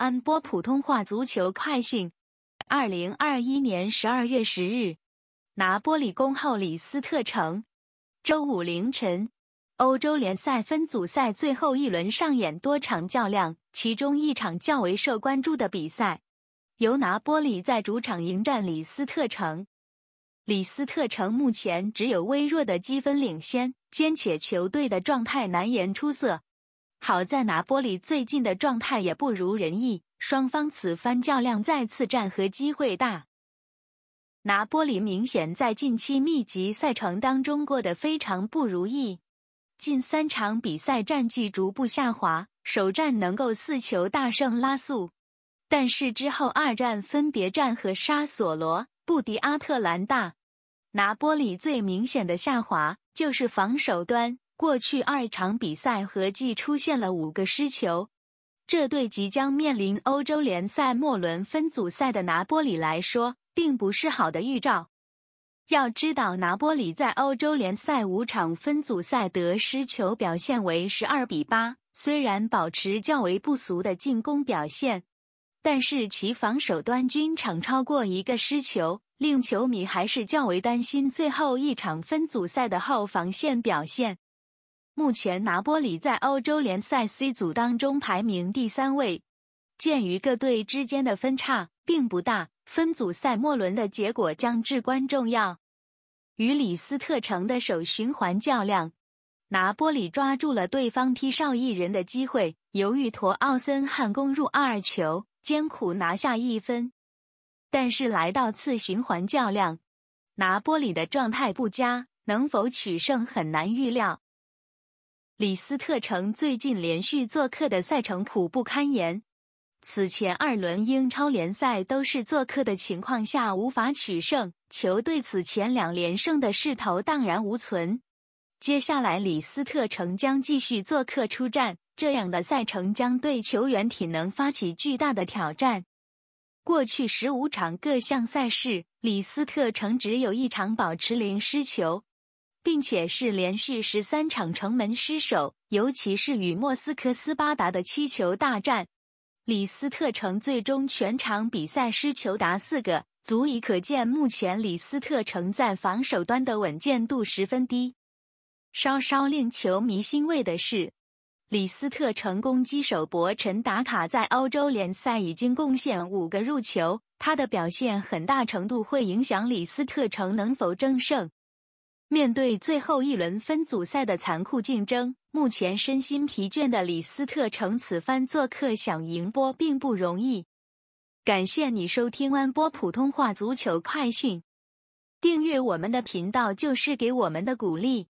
安播普通话足球快讯：二零二一年十二月十日，拿波里公号李斯特城。周五凌晨，欧洲联赛分组赛最后一轮上演多场较量，其中一场较为受关注的比赛，由拿波里在主场迎战李斯特城。李斯特城目前只有微弱的积分领先，兼且球队的状态难言出色。好在拿波里最近的状态也不如人意，双方此番较量再次战和机会大。拿波里明显在近期密集赛程当中过得非常不如意，近三场比赛战绩逐步下滑。首战能够四球大胜拉素，但是之后二战分别战和沙索罗不敌阿特兰大，拿波里最明显的下滑就是防守端。过去二场比赛合计出现了五个失球，这对即将面临欧洲联赛末轮分组赛的拿波里来说，并不是好的预兆。要知道，拿波里在欧洲联赛五场分组赛得失球表现为十二比八，虽然保持较为不俗的进攻表现，但是其防守端均场超过一个失球，令球迷还是较为担心最后一场分组赛的后防线表现。目前，拿波里在欧洲联赛 C 组当中排名第三位。鉴于各队之间的分差并不大，分组赛末轮的结果将至关重要。与里斯特城的首循环较量，拿波里抓住了对方踢少一人的机会，由豫托奥森汉攻入二球，艰苦拿下一分。但是，来到次循环较量，拿波里的状态不佳，能否取胜很难预料。李斯特城最近连续做客的赛程苦不堪言，此前二轮英超联赛都是做客的情况下无法取胜，球队此前两连胜的势头荡然无存。接下来李斯特城将继续做客出战，这样的赛程将对球员体能发起巨大的挑战。过去十五场各项赛事，李斯特城只有一场保持零失球。并且是连续十三场城门失守，尤其是与莫斯科斯巴达的七球大战，李斯特城最终全场比赛失球达四个，足以可见目前李斯特城在防守端的稳健度十分低。稍稍令球迷欣慰的是，李斯特城攻击手博陈达卡在欧洲联赛已经贡献五个入球，他的表现很大程度会影响李斯特城能否争胜。面对最后一轮分组赛的残酷竞争，目前身心疲倦的李斯特城此番做客想赢波并不容易。感谢你收听安波普通话足球快讯，订阅我们的频道就是给我们的鼓励。